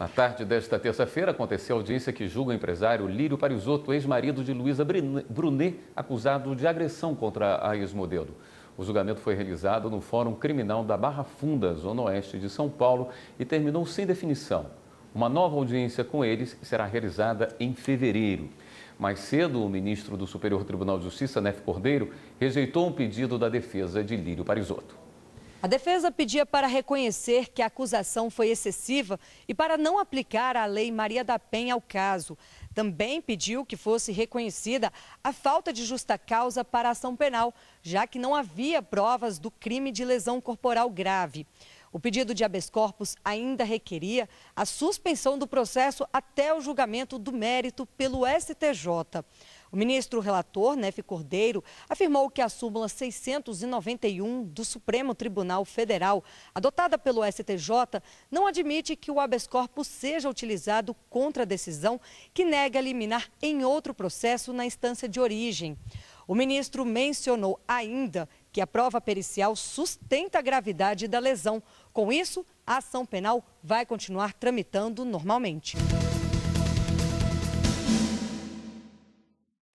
Na tarde desta terça-feira, aconteceu a audiência que julga o empresário Lírio Parisotto, ex-marido de Luísa Brunet, acusado de agressão contra a ex-modelo. O julgamento foi realizado no Fórum Criminal da Barra Funda, Zona Oeste de São Paulo, e terminou sem definição. Uma nova audiência com eles será realizada em fevereiro. Mais cedo, o ministro do Superior Tribunal de Justiça, Nef Cordeiro, rejeitou um pedido da defesa de Lírio Parisotto. A defesa pedia para reconhecer que a acusação foi excessiva e para não aplicar a Lei Maria da Penha ao caso. Também pediu que fosse reconhecida a falta de justa causa para a ação penal, já que não havia provas do crime de lesão corporal grave. O pedido de habeas corpus ainda requeria a suspensão do processo até o julgamento do mérito pelo STJ. O ministro relator, Nefe Cordeiro, afirmou que a súmula 691 do Supremo Tribunal Federal, adotada pelo STJ, não admite que o habeas corpus seja utilizado contra a decisão que nega liminar em outro processo na instância de origem. O ministro mencionou ainda que a prova pericial sustenta a gravidade da lesão. Com isso, a ação penal vai continuar tramitando normalmente.